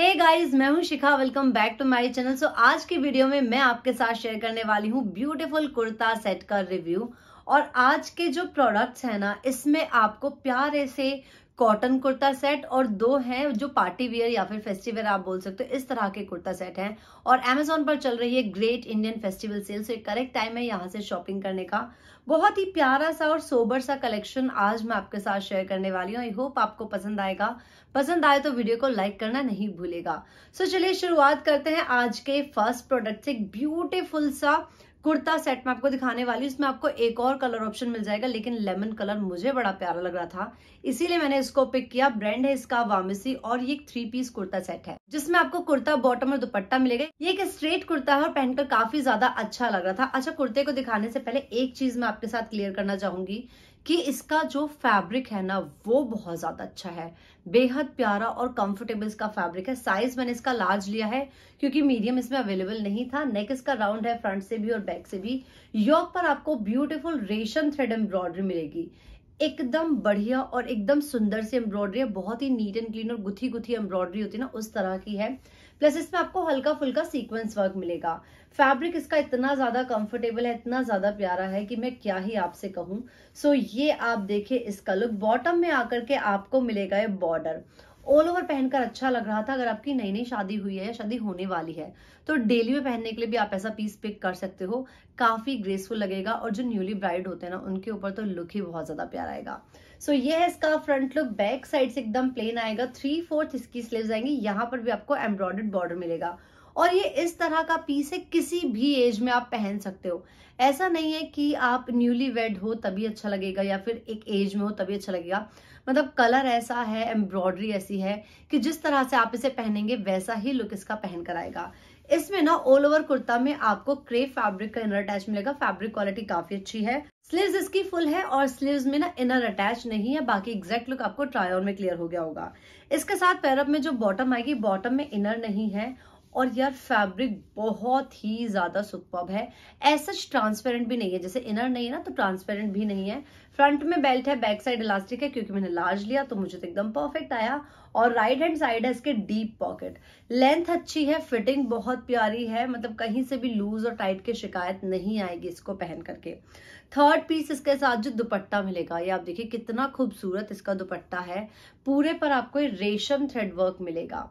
हे hey guys मैं हूं Shikha welcome back to my channel so आज की वीडियो में मैं आपके साथ शेयर करने वाली हूं ब्यूटीफुल कुर्ता सेट का रिव्यू और आज के जो प्रोडक्ट्स हैं ना इसमें आपको प्यारे से कॉटन कुर्ता सेट और दो हैं जो पार्टी वेयर या फिर फेस्टिवल आप बोल सकते हो इस तरह के कुर्ता सेट हैं और अमेजोन पर चल रही है great Indian festival sale so correct time है यहाँ से शॉपिंग करने का बहुत ही प्यारा सा और सोबर सा कलेक्शन आज मैं आपके साथ शेयर करने वाली हूँ आई होप आपको पसंद आएगा पसंद आए तो वीडियो को लाइक करना नहीं भूलेगा सो so, चलिए शुरुआत करते हैं आज के फर्स्ट प्रोडक्ट से ब्यूटिफुल सा कुर्ता सेट में आपको दिखाने वाली हूँ इसमें आपको एक और कलर ऑप्शन मिल जाएगा लेकिन लेमन कलर मुझे बड़ा प्यारा लग रहा था इसीलिए मैंने इसको पिक किया ब्रांड है इसका वामिसी और ये थ्री पीस कुर्ता सेट है जिसमें आपको कुर्ता बॉटम और दुपट्टा मिलेगा ये एक स्ट्रेट कुर्ता है और पहनकर काफी ज्यादा अच्छा लग रहा था अच्छा कुर्ते को दिखाने से पहले एक चीज मैं आपके साथ क्लियर करना चाहूंगी कि इसका जो फैब्रिक है ना वो बहुत ज़्यादा अच्छा है बेहद प्यारा और कंफर्टेबल इसका फैब्रिक है साइज मैंने इसका लार्ज लिया है क्योंकि मीडियम इसमें अवेलेबल नहीं था नेक इसका राउंड है फ्रंट से भी और बैक से भी यॉक पर आपको ब्यूटीफुल रेशम थ्रेड एम्ब्रॉयडरी मिलेगी एकदम बढ़िया और एकदम सुंदर सी एम्ब्रॉयडरी है बहुत ही नीट एंड क्लीन और गुथी गुथी एम्ब्रॉयडरी होती है ना उस तरह की है प्लस इसमें आपको हल्का फुल्का सीक्वेंस वर्क मिलेगा फैब्रिक इसका इतना ज्यादा कंफर्टेबल है इतना ज्यादा प्यारा है कि मैं क्या ही आपसे कहूं सो so, ये आप देखिए इसका लुक बॉटम में आकर के आपको मिलेगा ये बॉर्डर ऑल ओवर पहनकर अच्छा लग रहा था अगर आपकी नई नई शादी हुई है या शादी होने वाली है तो डेली में पहनने के लिए भी आप ऐसा पीस पिक कर सकते हो काफी ग्रेसफुल लगेगा और जो न्यूली ब्राइड होते हैं ना उनके ऊपर तो लुक ही बहुत ज्यादा प्यार आएगा सो so, ये है इसका फ्रंट लुक बैक साइड से एकदम प्लेन आएगा थ्री फोर्थ इसकी स्लीव आएंगी यहाँ पर भी आपको एम्ब्रॉयडर्ड बॉर्डर मिलेगा और ये इस तरह का पीस है किसी भी एज में आप पहन सकते हो ऐसा नहीं है कि आप न्यूली वेड हो तभी अच्छा लगेगा या फिर एक एज में हो तभी अच्छा लगेगा मतलब कलर ऐसा है एम्ब्रॉयडरी ऐसी है कि जिस तरह से आप इसे पहनेंगे वैसा ही लुक इसका पहन कर आएगा इसमें ना ऑल ओवर कुर्ता में आपको क्रे फैब्रिक का इनर अटैच मिलेगा फैब्रिक क्वालिटी काफी अच्छी है स्लीव्स इसकी फुल है और स्लीव्स में ना इनर अटैच नहीं है बाकी एग्जैक्ट लुक आपको ट्राई ऑन में क्लियर हो गया होगा इसके साथ पैरअप में जो बॉटम आएगी बॉटम में इनर नहीं है और यार फैब्रिक बहुत ही ज़्यादा सुपर्ब है ऐसा ट्रांसपेरेंट भी नहीं है जैसे इनर नहीं है ना तो ट्रांसपेरेंट भी नहीं है फ्रंट में बेल्ट है बैक साइड इलास्टिक है क्योंकि मैंने लार्ज लिया तो मुझे तो एकदम परफेक्ट आया और राइट हैंड साइड है इसके डीप पॉकेट लेंथ अच्छी है फिटिंग बहुत प्यारी है मतलब कहीं से भी लूज और टाइट की शिकायत नहीं आएगी इसको पहन करके थर्ड पीस इसके साथ जो दुपट्टा मिलेगा ये आप देखिए कितना खूबसूरत इसका दुपट्टा है पूरे पर आपको रेशम थ्रेड वर्क मिलेगा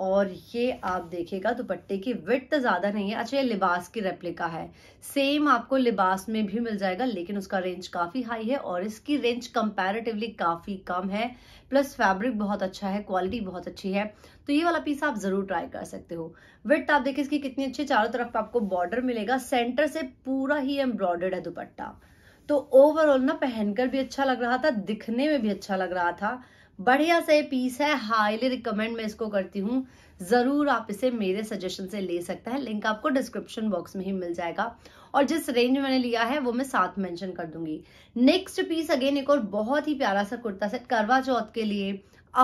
और ये आप देखेगा दुपट्टे की विथ ज़्यादा नहीं है अच्छा ये लिबास की रेप्लिका है सेम आपको लिबास में भी मिल जाएगा लेकिन उसका रेंज काफ़ी हाई है और इसकी रेंज कंपैरेटिवली काफ़ी कम है प्लस फैब्रिक बहुत अच्छा है क्वालिटी बहुत अच्छी है तो ये वाला पीस आप ज़रूर ट्राई कर सकते हो विथ आप देखिए इसकी कितनी अच्छी चारों तरफ आपको बॉर्डर मिलेगा सेंटर से पूरा ही एम्ब्रॉयडर्ड है दुपट्टा तो ओवरऑल ना पहनकर भी अच्छा लग रहा था दिखने में भी अच्छा लग रहा था बढ़िया सा पीस है हाईली रिकमेंड मैं इसको करती हूँ ज़रूर आप इसे मेरे सजेशन से ले सकते हैं लिंक आपको डिस्क्रिप्शन बॉक्स में ही मिल जाएगा और जिस रेंज मैंने लिया है वो मैं साथ मेंशन कर दूंगी नेक्स्ट पीस अगेन एक और बहुत ही प्यारा सा कुर्ता सेट करवा चौथ के लिए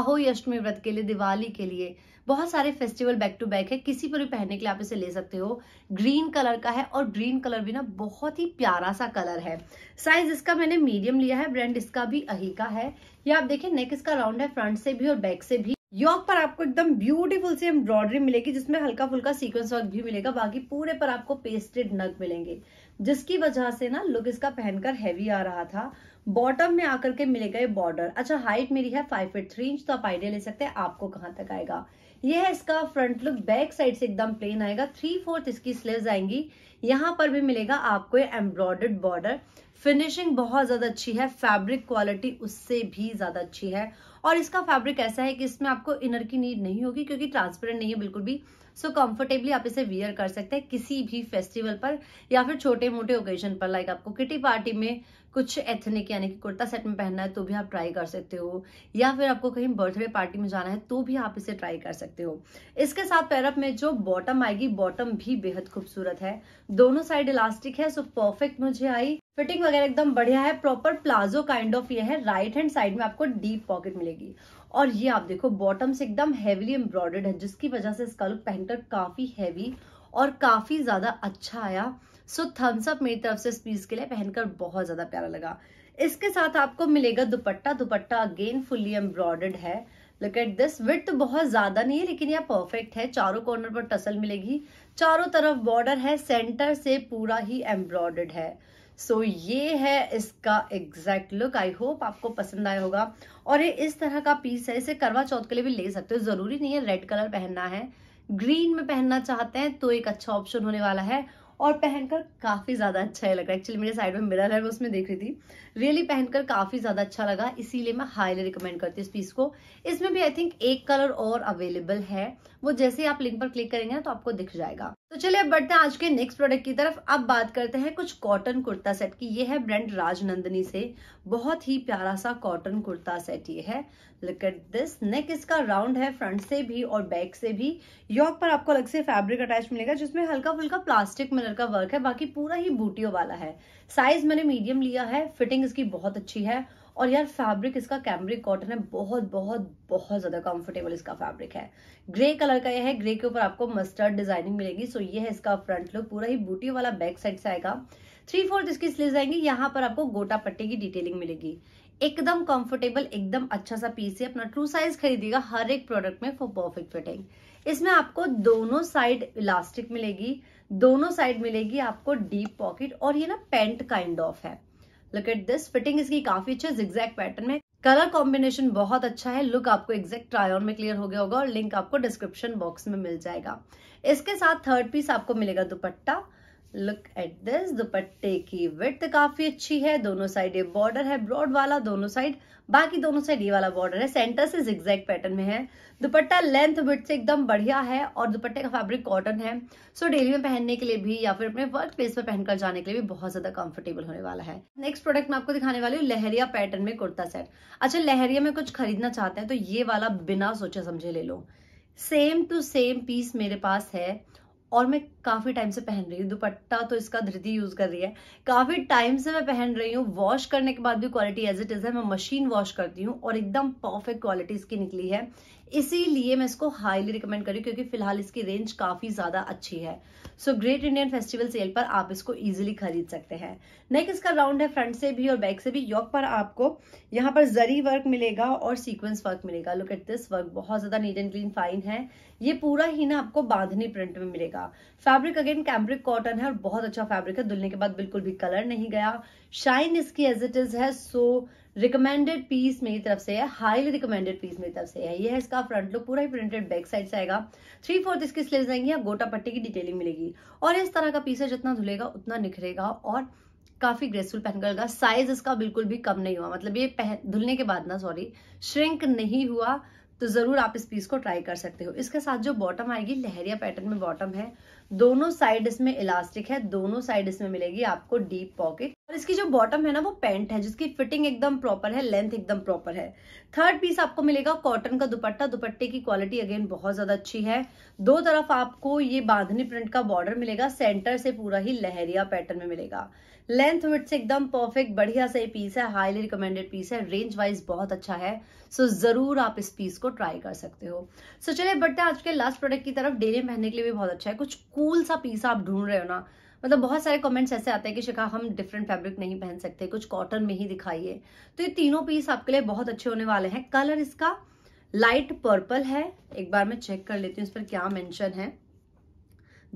अहोई अष्टमी व्रत के लिए दिवाली के लिए बहुत सारे फेस्टिवल बैक टू बैक है किसी पर भी पहनने के लिए आप इसे ले सकते हो ग्रीन कलर का है और ग्रीन कलर भी ना बहुत ही प्यारा सा कलर है साइज इसका मैंने मीडियम लिया है ब्रांड इसका भी अही का है ये आप देखिए नेक इसका राउंड है फ्रंट से भी और बैक से भी यॉक पर आपको एकदम ब्यूटीफुल से एम्ब्रॉयडरी मिलेगी जिसमें हल्का फुल्का सीक्वेंस वर्क भी मिलेगा बाकी पूरे पर आपको पेस्टेड नग मिलेंगे जिसकी वजह से ना लुक इसका पहनकर हैवी आ रहा था बॉटम में आकर के मिलेगा ये बॉर्डर अच्छा हाइट मेरी है फाइव फिट थ्री इंच तो आप आइडिया ले सकते हैं आपको कहाँ तक आएगा यह है इसका फ्रंट लुक बैक साइड से एकदम प्लेन आएगा थ्री फोर्थ इसकी स्लीव आएंगी यहाँ पर भी मिलेगा आपको एम्ब्रॉयडर्ड बॉर्डर फिनिशिंग बहुत ज़्यादा अच्छी है फैब्रिक क्वालिटी उससे भी ज़्यादा अच्छी है और इसका फैब्रिक ऐसा है कि इसमें आपको इनर की नीड नहीं होगी क्योंकि ट्रांसपेरेंट नहीं है बिल्कुल भी सो so, कंफर्टेबली आप इसे वियर कर सकते हैं किसी भी फेस्टिवल पर या फिर छोटे मोटे ओकेजन पर लाइक आपको किटी पार्टी में कुछ एथनिक यानी कि कुर्ता सेट में पहनना है तो भी आप ट्राई कर सकते हो या फिर आपको कहीं बर्थडे पार्टी में जाना है तो भी आप इसे ट्राई कर सकते हो इसके साथ पैरअप में जो बॉटम आएगी बॉटम भी बेहद खूबसूरत है दोनों साइड इलास्टिक है सो परफेक्ट मुझे आई फिटिंग वगैरह एकदम बढ़िया है प्रॉपर प्लाजो काइंड ऑफ ये है राइट हैंड साइड में आपको डीप पॉकेट मिलेगी और ये आप देखो बॉटम से एकदम हैवीली एम्ब्रॉयडर्ड है जिसकी वजह से इसका लुक पहनकर काफी हैवी और काफी ज्यादा अच्छा आया सो थम्स अप मेरी तरफ से इस पीस के लिए पहनकर बहुत ज्यादा प्यारा लगा इसके साथ आपको मिलेगा dupatta dupatta again fully embroidered है लुक एट दिस विथ तो बहुत ज्यादा नहीं है लेकिन यह परफेक्ट है चारों कॉर्नर पर टसल मिलेगी चारों तरफ बॉर्डर है सेंटर से पूरा ही एम्ब्रॉयडर्ड है सो so, ये है इसका एग्जैक्ट लुक आई होप आपको पसंद आया होगा और ये इस तरह का पीस है इसे करवा चौथ के लिए भी ले सकते हो ज़रूरी नहीं है रेड कलर पहनना है ग्रीन में पहनना चाहते हैं तो एक अच्छा ऑप्शन होने वाला है और पहनकर काफ़ी ज़्यादा अच्छा है लग रहा है एक्चुअली मेरे साइड में मिरर है मैं उसमें देख रही थी रियली पहनकर काफ़ी ज़्यादा अच्छा लगा इसीलिए मैं हाईली रिकमेंड करती हूँ इस पीस को इसमें भी आई थिंक एक कलर और अवेलेबल है वो जैसे ही आप लिंक पर क्लिक करेंगे ना तो आपको दिख जाएगा तो चलिए अब बढ़ते हैं आज के नेक्स्ट प्रोडक्ट की तरफ अब बात करते हैं कुछ कॉटन कुर्ता सेट की ये है ब्रांड राजनंदनी से बहुत ही प्यारा सा कॉटन कुर्ता सेट ये है लुक एट दिस नेक इसका राउंड है फ्रंट से भी और बैक से भी यॉक पर आपको अलग से फैब्रिक अटैच मिलेगा जिसमें हल्का फुल्का प्लास्टिक मिलर का वर्क है बाकी पूरा ही बूटियों वाला है साइज मैंने मीडियम लिया है फिटिंग इसकी बहुत अच्छी है और यार फैब्रिक इसका कैमरिक कॉटन है बहुत बहुत बहुत ज़्यादा कंफर्टेबल इसका फैब्रिक है ग्रे कलर का यह है ग्रे के ऊपर आपको मस्टर्ड डिजाइनिंग मिलेगी सो ये है इसका फ्रंट लुक पूरा ही बूटी वाला बैक साइड से आएगा थ्री फोर्थ इसकी स्लीव आएंगी यहाँ पर आपको गोटा पट्टी की डिटेलिंग मिलेगी एकदम कंफर्टेबल एकदम अच्छा सा पीस है अपना ट्रू साइज खरीदिएगा हर एक प्रोडक्ट में फॉर परफेक्ट फिटिंग इसमें आपको दोनों साइड इलास्टिक मिलेगी दोनों साइड मिलेगी आपको डीप पॉकेट और ये ना पेंट काइंड ऑफ है लुक एट दिस फिटिंग इसकी काफी अच्छी जिग्जैक्ट पैटर्न में कलर कॉम्बिनेशन बहुत अच्छा है लुक आपको एग्जैक्ट ट्रायन में क्लियर हो गया होगा और लिंक आपको डिस्क्रिप्शन बॉक्स में मिल जाएगा इसके साथ थर्ड पीस आपको मिलेगा दुपट्टा लुक एट दिस दुपट्टे की विथ काफी अच्छी है दोनों साइड ये बॉर्डर है ब्रॉड वाला दोनों साइड बाकी दोनों साइड ये वाला बॉर्डर है सेंटर से जिग्जैग पैटर्न में है दुपट्टा लेंथ विथ से एकदम बढ़िया है और दुपट्टे का फैब्रिक कॉटन है सो डेली में पहनने के लिए भी या फिर अपने वर्क प्लेस पर पहनकर जाने के लिए भी बहुत ज्यादा कंफर्टेबल होने वाला है नेक्स्ट प्रोडक्ट मैं आपको दिखाने वाली हूँ लहरिया पैटर्न में कुर्ता सेट अच्छा लहरिया में कुछ खरीदना चाहते हैं तो ये वाला बिना सोचे समझे ले लो सेम टू सेम पीस मेरे पास है और मैं काफ़ी टाइम से पहन रही हूँ दुपट्टा तो इसका धृति यूज़ कर रही है काफ़ी टाइम से मैं पहन रही हूँ वॉश करने के बाद भी क्वालिटी एज इट इज़ है मैं मशीन वॉश करती हूँ और एकदम परफेक्ट क्वालिटी इसकी निकली है इसीलिए मैं इसको हाईली रिकमेंड करी क्योंकि फिलहाल इसकी रेंज काफ़ी ज़्यादा अच्छी है so great Indian festival sale पर आप इसको इजिली खरीद सकते हैं नेक्स्ट इसका राउंड है फ्रंट से भी और बैक से भी यॉक पर आपको यहाँ पर जरी वर्क मिलेगा और सीक्वेंस वर्क मिलेगा लुक एट दिस वर्क बहुत ज़्यादा नीट एंड क्लीन फाइन है ये पूरा ही ना आपको बांधनी प्रिंट में मिलेगा फैब्रिक अगेन कैम्ब्रिक कॉटन है और बहुत अच्छा फैब्रिक है धुलने के बाद बिल्कुल भी कलर नहीं गया शाइन इसकी एज इट इज है सो रिकमेंडेड पीस मेरी तरफ से है हाईली रिकमेंडेड पीस मेरी तरफ से है ये है इसका फ्रंट लुक पूरा ही प्रिंटेड बैक साइड से आएगा थ्री फोर्थ इसकी स्लीव्स आएंगी और गोटा पट्टी की डिटेलिंग मिलेगी और इस तरह का पीस है जितना धुलेगा उतना निखरेगा और काफी ग्रेसफुल पहन करेगा साइज इसका बिल्कुल भी कम नहीं हुआ मतलब ये धुलने के बाद ना सॉरी श्रिंक नहीं हुआ तो ज़रूर आप इस पीस को ट्राई कर सकते हो इसके साथ जो बॉटम आएगी लहरिया पैटर्न में बॉटम है दोनों साइड इसमें इलास्टिक है दोनों साइड इसमें मिलेगी आपको डीप पॉकेट और इसकी जो बॉटम है ना वो पैंट है जिसकी फिटिंग एकदम प्रॉपर है लेंथ एकदम प्रॉपर है थर्ड पीस आपको मिलेगा कॉटन का दुपट्टा दुपट्टे की क्वालिटी अगेन बहुत ज्यादा अच्छी है दो तरफ आपको ये बांधनी प्रिंट का बॉर्डर मिलेगा सेंटर से पूरा ही लहरिया पैटर्न में मिलेगा लेंथ विथ एकदम परफेक्ट बढ़िया से पीस है हाईली रिकमेंडेड पीस है रेंज वाइज बहुत अच्छा है सो so, जरूर आप इस पीस को ट्राई कर सकते हो सो so, चलिए बढ़ते हैं आज के लास्ट प्रोडक्ट की तरफ डेली पहनने के लिए भी बहुत अच्छा है कुछ कूल सा पीस आप ढूंढ रहे हो ना मतलब बहुत सारे कमेंट्स ऐसे आते हैं कि शिखा हम डिफरेंट फैब्रिक नहीं पहन सकते कुछ कॉटन में ही दिखाइए तो ये तीनों पीस आपके लिए बहुत अच्छे होने वाले हैं कलर इसका लाइट पर्पल है एक बार मैं चेक कर लेती हूँ इस पर क्या मेंशन है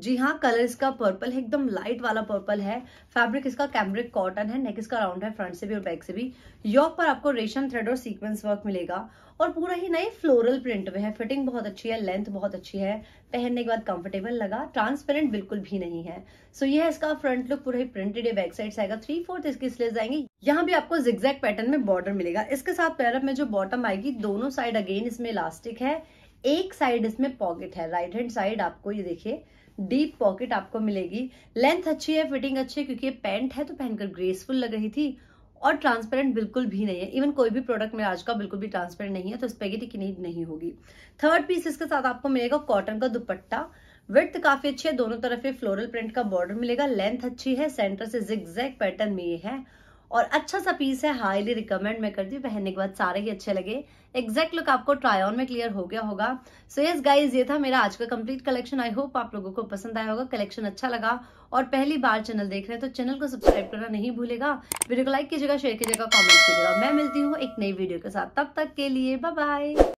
जी हाँ कलर इसका पर्पल है एकदम लाइट वाला पर्पल है फैब्रिक इसका कैमरिक कॉटन है नेक इसका राउंड है फ्रंट से भी और बैक से भी यॉक पर आपको रेशम थ्रेड और सीक्वेंस वर्क मिलेगा और पूरा ही नए फ्लोरल प्रिंट में है फिटिंग बहुत अच्छी है लेंथ बहुत अच्छी है पहनने के बाद कंफर्टेबल लगा ट्रांसपेरेंट बिल्कुल भी नहीं है सो so, है इसका फ्रंट लुक पूरा ही प्रिंटेड है बैक साइड से आएगा थ्री फोर्थ इसकी स्लेस जाएंगे यहाँ भी आपको जिक्जैक पैटर्न में बॉर्डर मिलेगा इसके साथ पैरअप में जो बॉटम आएगी दोनों साइड अगेन इसमें इलास्टिक है एक साइड इसमें पॉकेट है राइट हैंड साइड आपको ये देखिए डीप पॉकेट आपको मिलेगी लेंथ अच्छी है फिटिंग अच्छी है क्योंकि ये पैंट है तो पहनकर ग्रेसफुल लग रही थी और ट्रांसपेरेंट बिल्कुल भी नहीं है इवन कोई भी प्रोडक्ट मेरा आज का बिल्कुल भी ट्रांसपेरेंट नहीं है तो स्पेगेटी की नीड नहीं होगी थर्ड पीस इसके साथ आपको मिलेगा कॉटन का दुपट्टा विथ काफी अच्छी है दोनों तरफ ये फ्लोरल प्रिंट का बॉर्डर मिलेगा लेंथ अच्छी है सेंटर से जिग पैटर्न में ये है और अच्छा सा पीस है हाईली रिकमेंड मैं करती हूँ पहनने के बाद सारे ही अच्छे लगे एग्जैक्ट लुक आपको ट्राई ऑन में क्लियर हो गया होगा सो यस गाइज ये था मेरा आज का कंप्लीट कलेक्शन आई होप आप लोगों को पसंद आया होगा कलेक्शन अच्छा लगा और पहली बार चैनल देख रहे हैं तो चैनल को सब्सक्राइब करना नहीं भूलेगा वीडियो को लाइक कीजिएगा शेयर कीजिएगा कॉमेंट कीजिएगा मैं मिलती हूँ एक नई वीडियो के साथ तब तक के लिए बाय